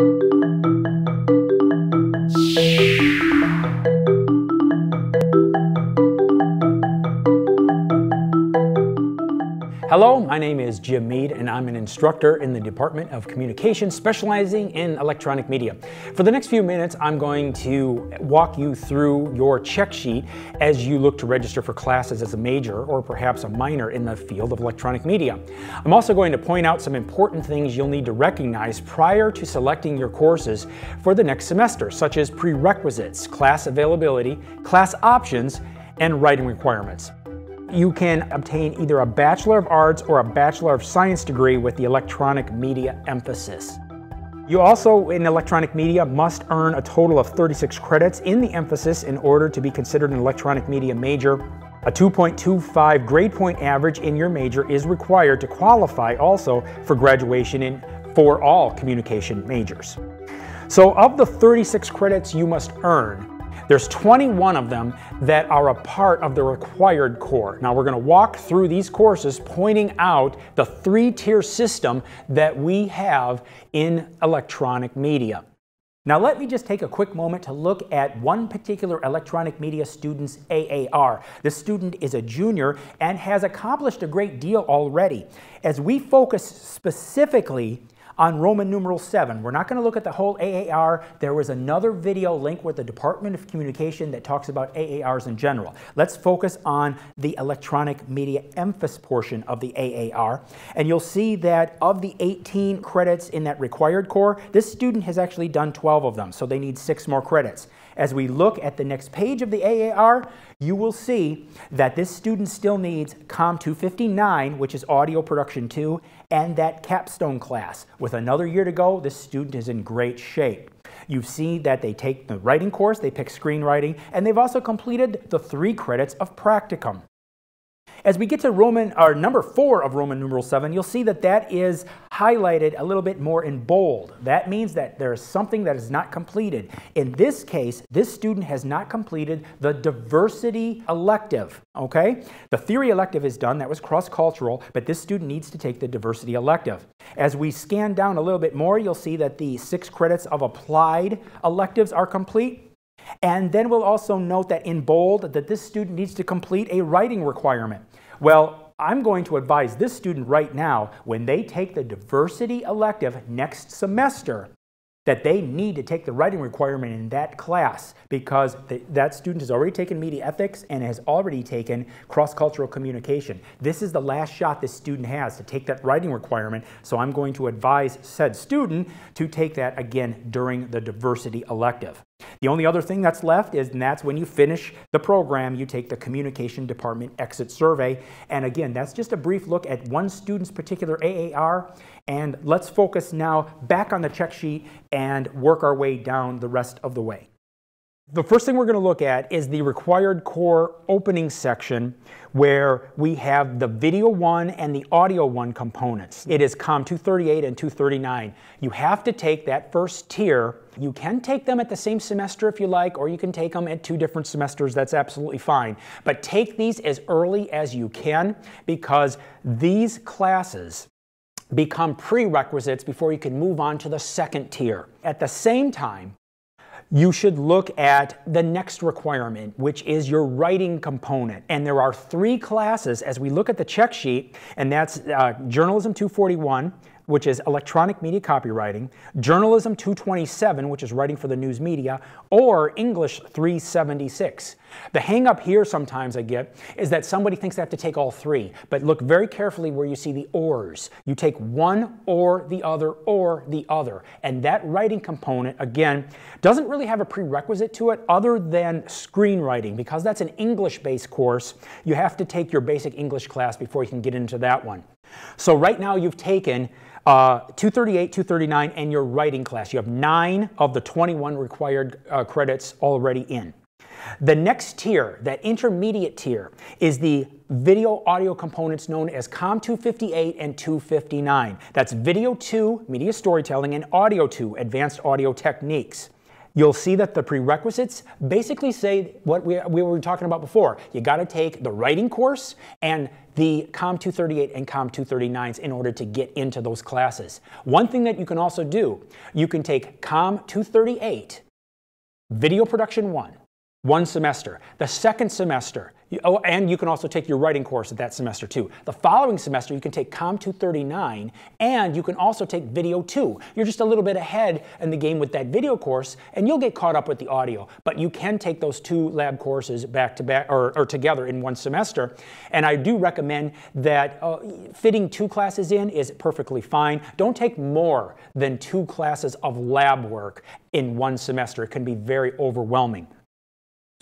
thank you Hello, my name is Jim Mead, and I'm an instructor in the Department of Communication specializing in electronic media. For the next few minutes, I'm going to walk you through your check sheet as you look to register for classes as a major or perhaps a minor in the field of electronic media. I'm also going to point out some important things you'll need to recognize prior to selecting your courses for the next semester, such as prerequisites, class availability, class options, and writing requirements you can obtain either a Bachelor of Arts or a Bachelor of Science degree with the electronic media emphasis. You also, in electronic media, must earn a total of 36 credits in the emphasis in order to be considered an electronic media major. A 2.25 grade point average in your major is required to qualify also for graduation in for all communication majors. So of the 36 credits you must earn, there's 21 of them that are a part of the required core. Now we're gonna walk through these courses pointing out the three-tier system that we have in electronic media. Now let me just take a quick moment to look at one particular electronic media student's AAR. The student is a junior and has accomplished a great deal already. As we focus specifically on Roman numeral 7. We're not going to look at the whole AAR. There was another video link with the Department of Communication that talks about AARs in general. Let's focus on the electronic media emphasis portion of the AAR. And you'll see that of the 18 credits in that required core, this student has actually done 12 of them, so they need six more credits. As we look at the next page of the AAR, you will see that this student still needs COM 259, which is Audio Production 2, and that capstone class. With another year to go, this student is in great shape. You see that they take the writing course, they pick screenwriting, and they've also completed the three credits of practicum. As we get to Roman, or number four of Roman numeral seven, you'll see that that is highlighted a little bit more in bold. That means that there is something that is not completed. In this case, this student has not completed the diversity elective, okay? The theory elective is done, that was cross-cultural, but this student needs to take the diversity elective. As we scan down a little bit more, you'll see that the six credits of applied electives are complete. And then we'll also note that in bold that this student needs to complete a writing requirement. Well, I'm going to advise this student right now, when they take the diversity elective next semester, that they need to take the writing requirement in that class because the, that student has already taken media ethics and has already taken cross-cultural communication. This is the last shot this student has to take that writing requirement, so I'm going to advise said student to take that again during the diversity elective. The only other thing that's left is and that's when you finish the program, you take the communication department exit survey. And again, that's just a brief look at one student's particular AAR and let's focus now back on the check sheet and work our way down the rest of the way. The first thing we're going to look at is the required core opening section where we have the video one and the audio one components. Hmm. It is COM 238 and 239. You have to take that first tier. You can take them at the same semester if you like, or you can take them at two different semesters. That's absolutely fine. But take these as early as you can because these classes become prerequisites before you can move on to the second tier. At the same time, you should look at the next requirement, which is your writing component. And there are three classes as we look at the check sheet, and that's uh, Journalism 241, which is electronic media copywriting, journalism 227, which is writing for the news media, or English 376. The hangup here sometimes I get is that somebody thinks they have to take all three, but look very carefully where you see the ors. You take one or the other or the other. And that writing component, again, doesn't really have a prerequisite to it other than screenwriting. Because that's an English-based course, you have to take your basic English class before you can get into that one. So right now you've taken uh, 238, 239, and your writing class. You have nine of the 21 required uh, credits already in. The next tier, that intermediate tier, is the video audio components known as COM 258 and 259. That's Video 2, Media Storytelling, and Audio 2, Advanced Audio Techniques you'll see that the prerequisites basically say what we, we were talking about before. You got to take the writing course and the COM 238 and COM 239s in order to get into those classes. One thing that you can also do, you can take COM 238, Video Production 1, one semester. The second semester, you, oh, and you can also take your writing course at that semester too. The following semester, you can take COM 239 and you can also take Video 2. You're just a little bit ahead in the game with that video course and you'll get caught up with the audio. But you can take those two lab courses back to back or, or together in one semester. And I do recommend that uh, fitting two classes in is perfectly fine. Don't take more than two classes of lab work in one semester. It can be very overwhelming.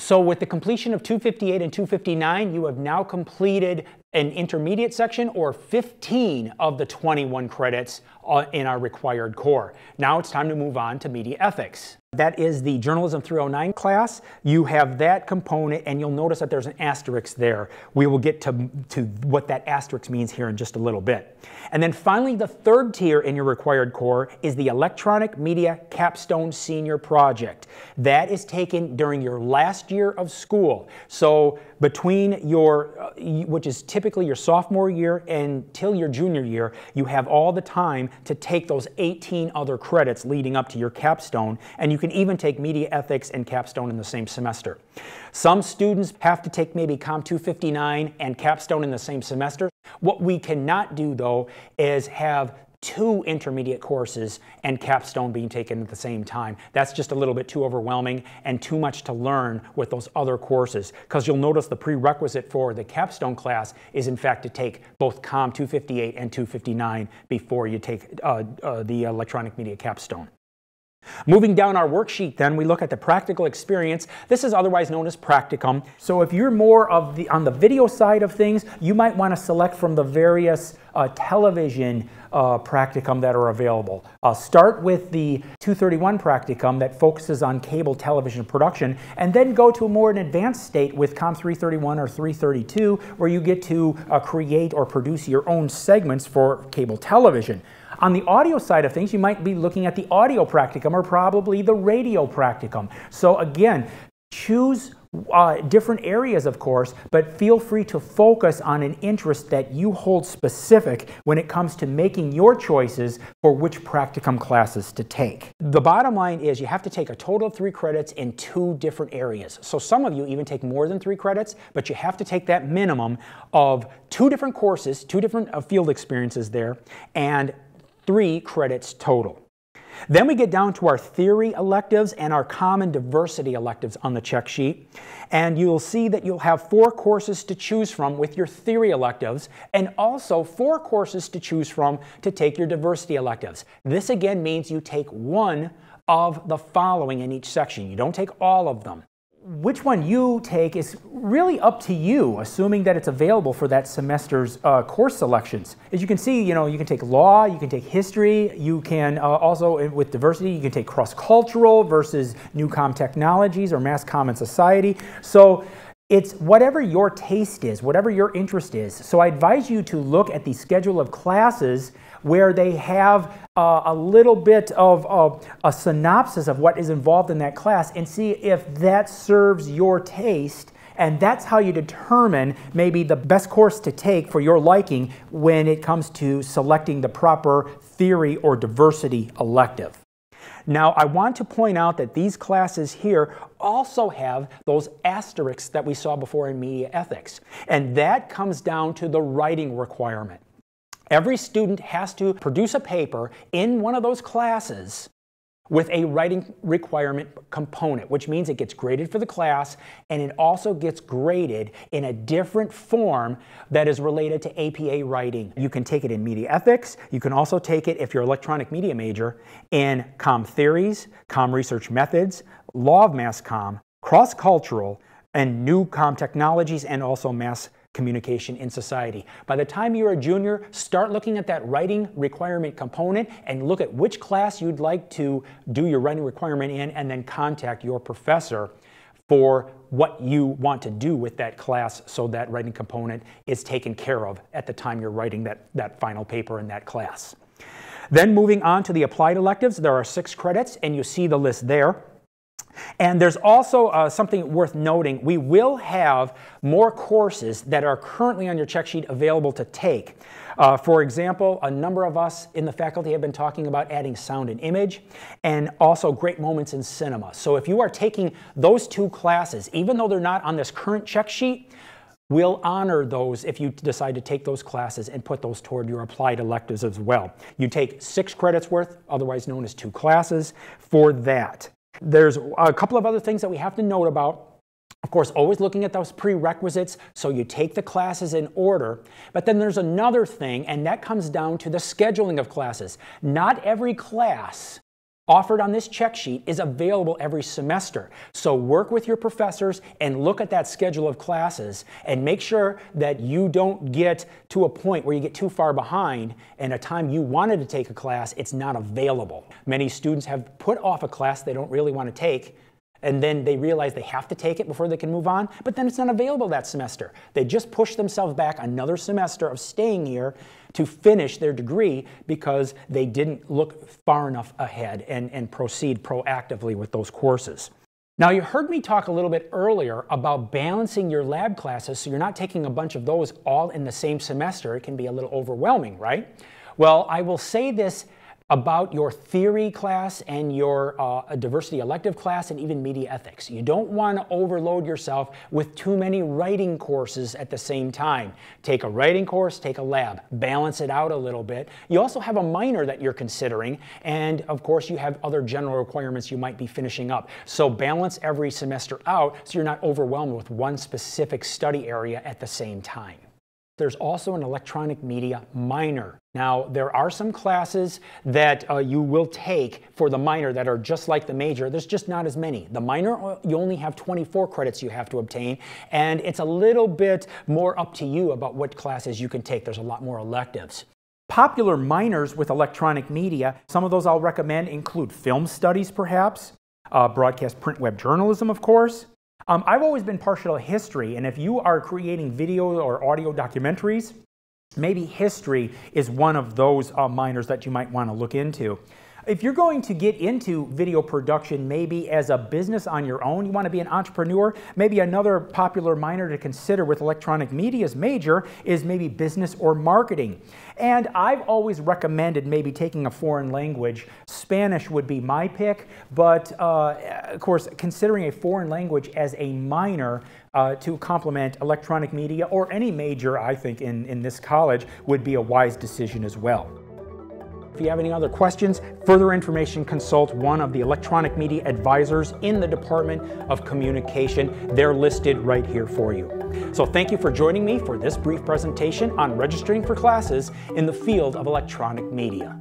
So with the completion of 258 and 259, you have now completed an intermediate section or 15 of the 21 credits uh, in our required core. Now it's time to move on to media ethics. That is the Journalism 309 class. You have that component and you'll notice that there's an asterisk there. We will get to, to what that asterisk means here in just a little bit. And then finally, the third tier in your required core is the Electronic Media Capstone Senior Project. That is taken during your last year of school. So between your, uh, which is typically your sophomore year until your junior year, you have all the time to take those 18 other credits leading up to your capstone, and you can even take media ethics and capstone in the same semester. Some students have to take maybe comp 259 and capstone in the same semester. What we cannot do though is have two intermediate courses and capstone being taken at the same time. That's just a little bit too overwhelming and too much to learn with those other courses because you'll notice the prerequisite for the capstone class is in fact to take both COM 258 and 259 before you take uh, uh, the electronic media capstone. Moving down our worksheet then, we look at the practical experience. This is otherwise known as practicum. So if you're more of the on the video side of things, you might want to select from the various uh, television uh, practicum that are available. Uh, start with the 231 practicum that focuses on cable television production, and then go to a more an advanced state with COM 331 or 332, where you get to uh, create or produce your own segments for cable television. On the audio side of things, you might be looking at the audio practicum or probably the radio practicum. So again, choose uh, different areas, of course, but feel free to focus on an interest that you hold specific when it comes to making your choices for which practicum classes to take. The bottom line is you have to take a total of three credits in two different areas. So some of you even take more than three credits, but you have to take that minimum of two different courses, two different uh, field experiences there, and three credits total. Then we get down to our theory electives and our common diversity electives on the check sheet. And you'll see that you'll have four courses to choose from with your theory electives and also four courses to choose from to take your diversity electives. This again means you take one of the following in each section. You don't take all of them which one you take is really up to you, assuming that it's available for that semester's uh, course selections. As you can see, you know, you can take law, you can take history, you can uh, also, uh, with diversity, you can take cross-cultural versus new com technologies or mass common society. So it's whatever your taste is, whatever your interest is. So I advise you to look at the schedule of classes where they have uh, a little bit of a synopsis of what is involved in that class and see if that serves your taste. And that's how you determine maybe the best course to take for your liking when it comes to selecting the proper theory or diversity elective. Now, I want to point out that these classes here also have those asterisks that we saw before in media ethics, and that comes down to the writing requirement. Every student has to produce a paper in one of those classes with a writing requirement component, which means it gets graded for the class and it also gets graded in a different form that is related to APA writing. You can take it in media ethics, you can also take it, if you're electronic media major, in com theories, com research methods, law of mass com, cross-cultural, and new com technologies, and also mass communication in society. By the time you're a junior, start looking at that writing requirement component and look at which class you'd like to do your writing requirement in and then contact your professor for what you want to do with that class so that writing component is taken care of at the time you're writing that, that final paper in that class. Then moving on to the applied electives, there are six credits and you see the list there. And there's also uh, something worth noting. We will have more courses that are currently on your check sheet available to take. Uh, for example, a number of us in the faculty have been talking about adding sound and image and also great moments in cinema. So if you are taking those two classes, even though they're not on this current check sheet, We'll honor those if you decide to take those classes and put those toward your applied electives as well. You take six credits worth, otherwise known as two classes, for that. There's a couple of other things that we have to note about. Of course, always looking at those prerequisites so you take the classes in order. But then there's another thing, and that comes down to the scheduling of classes. Not every class offered on this check sheet is available every semester. So work with your professors and look at that schedule of classes and make sure that you don't get to a point where you get too far behind and a time you wanted to take a class, it's not available. Many students have put off a class they don't really want to take and then they realize they have to take it before they can move on, but then it's not available that semester. They just push themselves back another semester of staying here to finish their degree because they didn't look far enough ahead and, and proceed proactively with those courses. Now, you heard me talk a little bit earlier about balancing your lab classes so you're not taking a bunch of those all in the same semester. It can be a little overwhelming, right? Well, I will say this about your theory class and your uh, diversity elective class and even media ethics. You don't want to overload yourself with too many writing courses at the same time. Take a writing course, take a lab, balance it out a little bit. You also have a minor that you're considering, and of course you have other general requirements you might be finishing up. So balance every semester out so you're not overwhelmed with one specific study area at the same time. There's also an electronic media minor. Now, there are some classes that uh, you will take for the minor that are just like the major. There's just not as many. The minor, uh, you only have 24 credits you have to obtain, and it's a little bit more up to you about what classes you can take. There's a lot more electives. Popular minors with electronic media, some of those I'll recommend include film studies, perhaps, uh, broadcast print web journalism, of course, um, I've always been partial to history, and if you are creating video or audio documentaries, maybe history is one of those uh, minors that you might want to look into. If you're going to get into video production, maybe as a business on your own, you want to be an entrepreneur, maybe another popular minor to consider with electronic media's major is maybe business or marketing. And I've always recommended maybe taking a foreign language. Spanish would be my pick, but uh, of course, considering a foreign language as a minor uh, to complement electronic media or any major, I think, in, in this college would be a wise decision as well. If you have any other questions, further information, consult one of the electronic media advisors in the Department of Communication. They're listed right here for you. So thank you for joining me for this brief presentation on registering for classes in the field of electronic media.